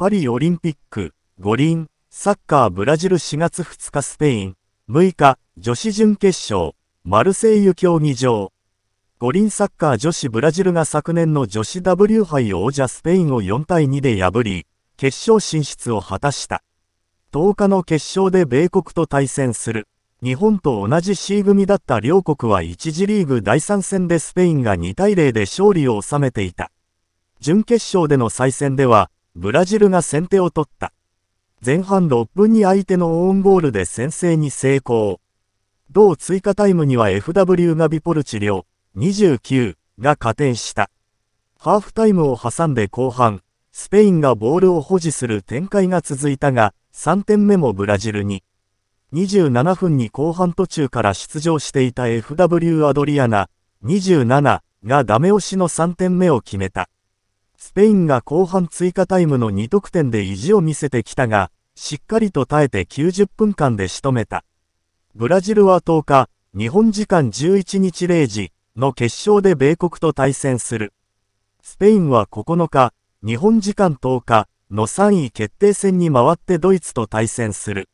パリオリンピック、五輪、サッカーブラジル4月2日スペイン、6日、女子準決勝、マルセイユ競技場。五輪サッカー女子ブラジルが昨年の女子 W 杯王者スペインを4対2で破り、決勝進出を果たした。10日の決勝で米国と対戦する。日本と同じ C 組だった両国は1次リーグ第3戦でスペインが2対0で勝利を収めていた。準決勝での再戦では、ブラジルが先手を取った。前半6分に相手のオウンゴールで先制に成功。同追加タイムには FW がビポル治療29が加点した。ハーフタイムを挟んで後半、スペインがボールを保持する展開が続いたが、3点目もブラジルに。27分に後半途中から出場していた FW アドリアナ27がダメ押しの3点目を決めた。スペインが後半追加タイムの2得点で意地を見せてきたが、しっかりと耐えて90分間で仕留めた。ブラジルは10日、日本時間11日0時の決勝で米国と対戦する。スペインは9日、日本時間10日の3位決定戦に回ってドイツと対戦する。